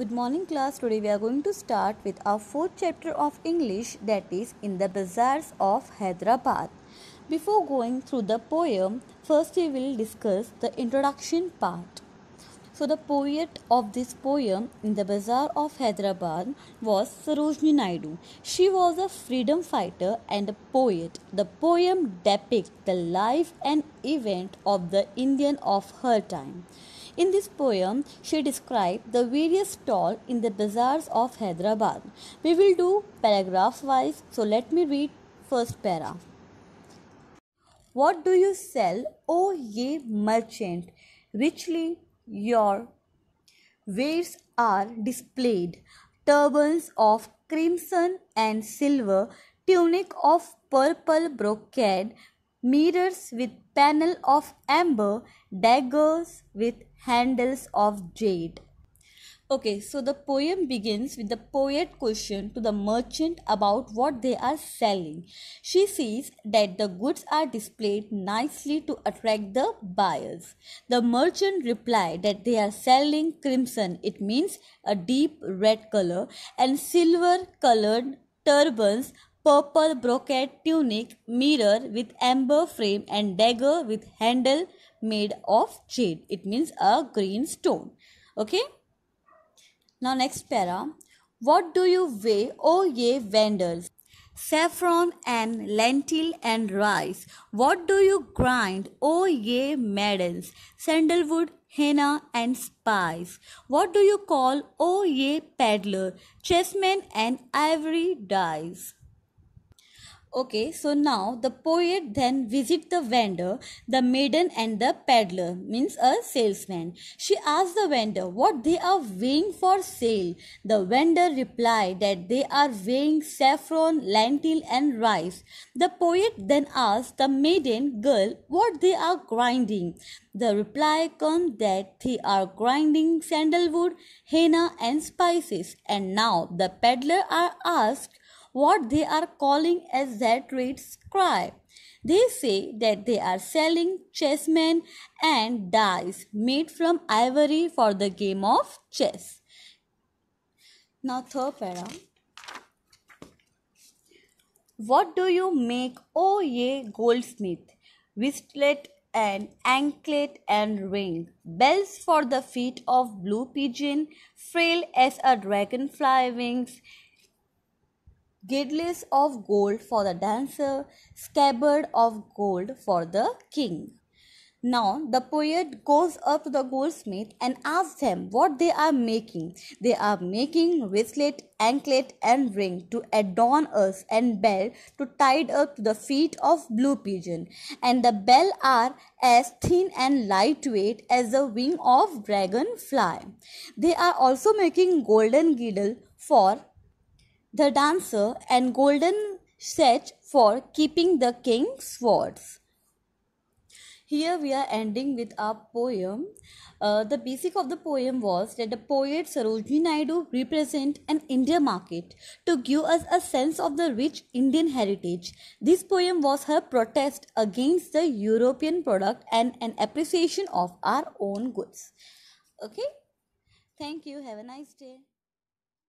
Good morning class. Today we are going to start with our fourth chapter of English that is in the bazaars of Hyderabad. Before going through the poem, first we will discuss the introduction part. So the poet of this poem in the bazaar of Hyderabad was Sarojini Naidu. She was a freedom fighter and a poet. The poem depicts the life and event of the Indian of her time. In this poem, she described the various stalls in the bazaars of Hyderabad. We will do paragraph wise, so let me read first para. What do you sell, O ye merchant? Richly your wares are displayed turbans of crimson and silver, tunic of purple brocade, mirrors with panel of amber, daggers with handles of jade. Okay, so the poem begins with the poet question to the merchant about what they are selling. She sees that the goods are displayed nicely to attract the buyers. The merchant replied that they are selling crimson, it means a deep red color, and silver colored turbans purple brocade tunic, mirror with amber frame, and dagger with handle made of jade. It means a green stone. Okay. Now, next para. What do you weigh, O ye vendors? Saffron and lentil and rice. What do you grind, O ye maidens? Sandalwood, henna, and spice. What do you call, O ye peddler? Chessmen and ivory dice. Okay, so now the poet then visits the vendor, the maiden and the peddler, means a salesman. She asks the vendor what they are weighing for sale. The vendor replied that they are weighing saffron, lentil and rice. The poet then asks the maiden girl what they are grinding. The reply comes that they are grinding sandalwood, henna and spices. And now the peddler are asked what they are calling as their trades cry. They say that they are selling chessmen and dice made from ivory for the game of chess. Now, third para. What do you make, O ye goldsmith? Wristlet and anklet and ring, bells for the feet of blue pigeon, frail as a dragonfly wings, girdles of gold for the dancer, scabbard of gold for the king. Now the poet goes up to the goldsmith and asks them what they are making. They are making wristlet, anklet, and ring to adorn us, and bell to tie up to the feet of blue pigeon. And the bell are as thin and lightweight as the wing of dragonfly. They are also making golden girdle for the dancer and golden set for keeping the king's swords. Here we are ending with our poem. Uh, the basic of the poem was that the poet Sarojini Naidu represent an India market to give us a sense of the rich Indian heritage. This poem was her protest against the European product and an appreciation of our own goods. Okay. Thank you. Have a nice day.